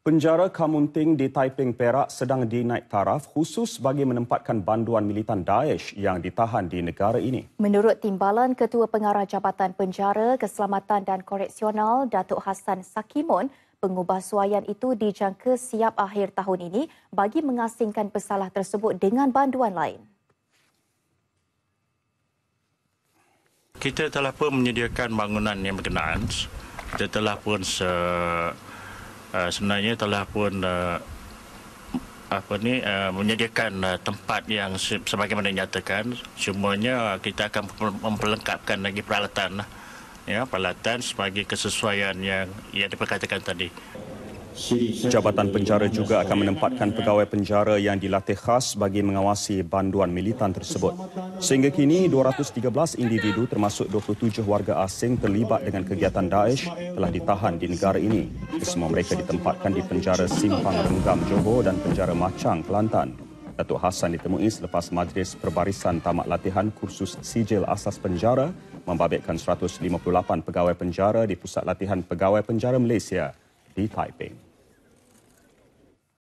Penjara Kamunting di Taiping Perak sedang dinaik taraf khusus bagi menempatkan banduan militan Daesh yang ditahan di negara ini. Menurut timbalan Ketua Pengarah Jabatan Penjara Keselamatan dan Koreksional Datuk Hassan Sakimon, pengubahsuaian itu dijangka siap akhir tahun ini bagi mengasingkan pesalah tersebut dengan banduan lain. Kita telah pun menyediakan bangunan yang berkenaan. Kita telah pun se- Ah, sebenarnya telah pun uh, apa ni uh, menyediakan uh, tempat yang se- sebagaimana dinyatakan semuanya uh, kita akan memperlengkapkan lagi peralatan lah. ya peralatan sebagai kesesuaian yang yang diperkatakan tadi Jabatan Penjara juga akan menempatkan pegawai penjara yang dilatih khas bagi mengawasi banduan militan tersebut. Sehingga kini, 213 individu termasuk 27 warga asing terlibat dengan kegiatan Daesh telah ditahan di negara ini. Semua mereka ditempatkan di penjara Simpang Renggam Johor dan penjara Macang, Kelantan. Datuk Hassan ditemui selepas Majlis Perbarisan Tamat Latihan Kursus Sijil Asas Penjara membabitkan 158 pegawai penjara di Pusat Latihan Pegawai Penjara Malaysia di Taiping.